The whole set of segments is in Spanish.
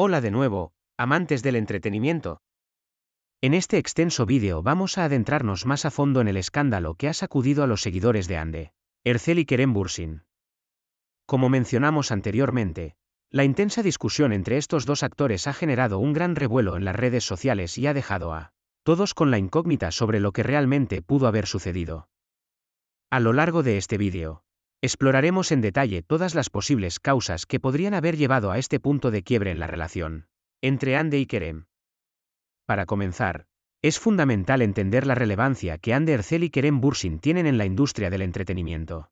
Hola de nuevo, amantes del entretenimiento. En este extenso vídeo vamos a adentrarnos más a fondo en el escándalo que ha sacudido a los seguidores de Ande, Ercel y Kerem Bursin. Como mencionamos anteriormente, la intensa discusión entre estos dos actores ha generado un gran revuelo en las redes sociales y ha dejado a todos con la incógnita sobre lo que realmente pudo haber sucedido. A lo largo de este vídeo, Exploraremos en detalle todas las posibles causas que podrían haber llevado a este punto de quiebre en la relación entre Ande y Kerem. Para comenzar, es fundamental entender la relevancia que Ande Ercel y Kerem Bursin tienen en la industria del entretenimiento.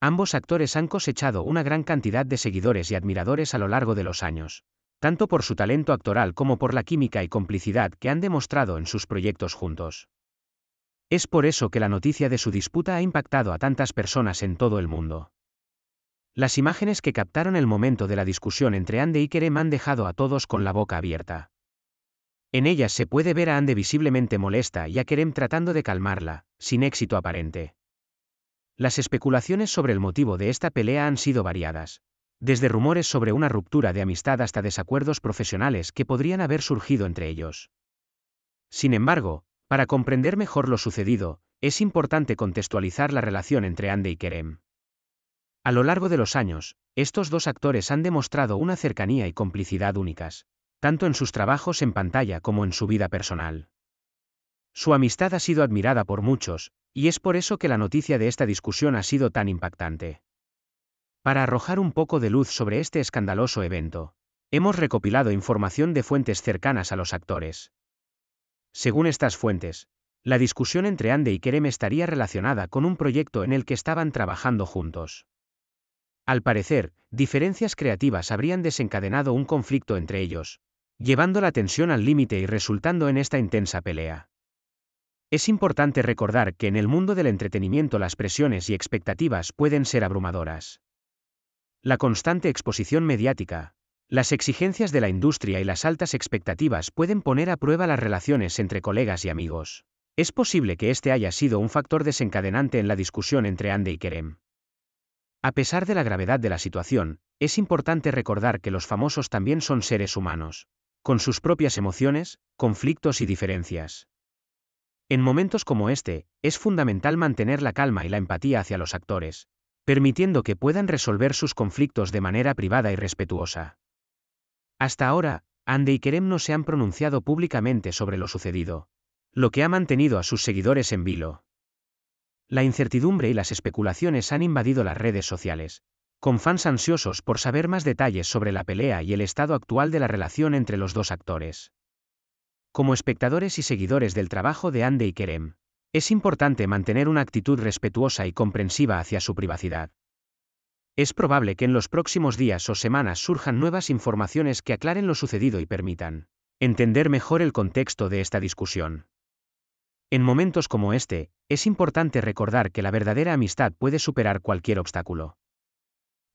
Ambos actores han cosechado una gran cantidad de seguidores y admiradores a lo largo de los años, tanto por su talento actoral como por la química y complicidad que han demostrado en sus proyectos juntos. Es por eso que la noticia de su disputa ha impactado a tantas personas en todo el mundo. Las imágenes que captaron el momento de la discusión entre Ande y Kerem han dejado a todos con la boca abierta. En ellas se puede ver a Ande visiblemente molesta y a Kerem tratando de calmarla, sin éxito aparente. Las especulaciones sobre el motivo de esta pelea han sido variadas, desde rumores sobre una ruptura de amistad hasta desacuerdos profesionales que podrían haber surgido entre ellos. Sin embargo, para comprender mejor lo sucedido, es importante contextualizar la relación entre Ande y Kerem. A lo largo de los años, estos dos actores han demostrado una cercanía y complicidad únicas, tanto en sus trabajos en pantalla como en su vida personal. Su amistad ha sido admirada por muchos, y es por eso que la noticia de esta discusión ha sido tan impactante. Para arrojar un poco de luz sobre este escandaloso evento, hemos recopilado información de fuentes cercanas a los actores. Según estas fuentes, la discusión entre Ande y Kerem estaría relacionada con un proyecto en el que estaban trabajando juntos. Al parecer, diferencias creativas habrían desencadenado un conflicto entre ellos, llevando la tensión al límite y resultando en esta intensa pelea. Es importante recordar que en el mundo del entretenimiento las presiones y expectativas pueden ser abrumadoras. La constante exposición mediática, las exigencias de la industria y las altas expectativas pueden poner a prueba las relaciones entre colegas y amigos. Es posible que este haya sido un factor desencadenante en la discusión entre Ande y Kerem. A pesar de la gravedad de la situación, es importante recordar que los famosos también son seres humanos, con sus propias emociones, conflictos y diferencias. En momentos como este, es fundamental mantener la calma y la empatía hacia los actores, permitiendo que puedan resolver sus conflictos de manera privada y respetuosa. Hasta ahora, Ande y Kerem no se han pronunciado públicamente sobre lo sucedido, lo que ha mantenido a sus seguidores en vilo. La incertidumbre y las especulaciones han invadido las redes sociales, con fans ansiosos por saber más detalles sobre la pelea y el estado actual de la relación entre los dos actores. Como espectadores y seguidores del trabajo de Ande y Kerem, es importante mantener una actitud respetuosa y comprensiva hacia su privacidad. Es probable que en los próximos días o semanas surjan nuevas informaciones que aclaren lo sucedido y permitan entender mejor el contexto de esta discusión. En momentos como este, es importante recordar que la verdadera amistad puede superar cualquier obstáculo.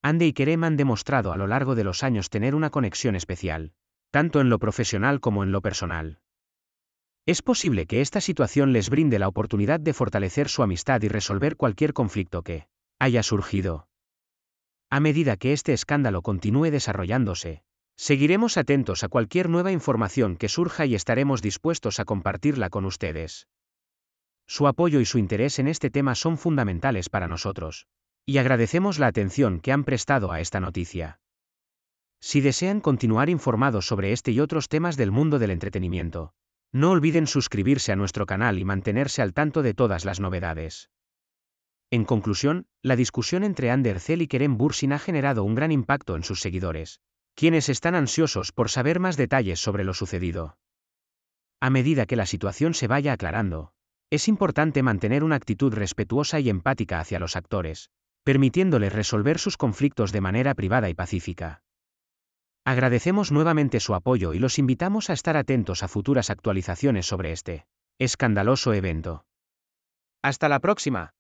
Ande y Kerem han demostrado a lo largo de los años tener una conexión especial, tanto en lo profesional como en lo personal. Es posible que esta situación les brinde la oportunidad de fortalecer su amistad y resolver cualquier conflicto que haya surgido. A medida que este escándalo continúe desarrollándose, seguiremos atentos a cualquier nueva información que surja y estaremos dispuestos a compartirla con ustedes. Su apoyo y su interés en este tema son fundamentales para nosotros, y agradecemos la atención que han prestado a esta noticia. Si desean continuar informados sobre este y otros temas del mundo del entretenimiento, no olviden suscribirse a nuestro canal y mantenerse al tanto de todas las novedades. En conclusión, la discusión entre Zell y Kerem Bursin ha generado un gran impacto en sus seguidores, quienes están ansiosos por saber más detalles sobre lo sucedido. A medida que la situación se vaya aclarando, es importante mantener una actitud respetuosa y empática hacia los actores, permitiéndoles resolver sus conflictos de manera privada y pacífica. Agradecemos nuevamente su apoyo y los invitamos a estar atentos a futuras actualizaciones sobre este escandaloso evento. Hasta la próxima.